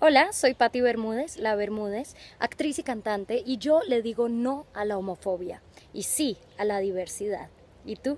Hola, soy Patti Bermúdez, la Bermúdez, actriz y cantante, y yo le digo no a la homofobia y sí a la diversidad. ¿Y tú?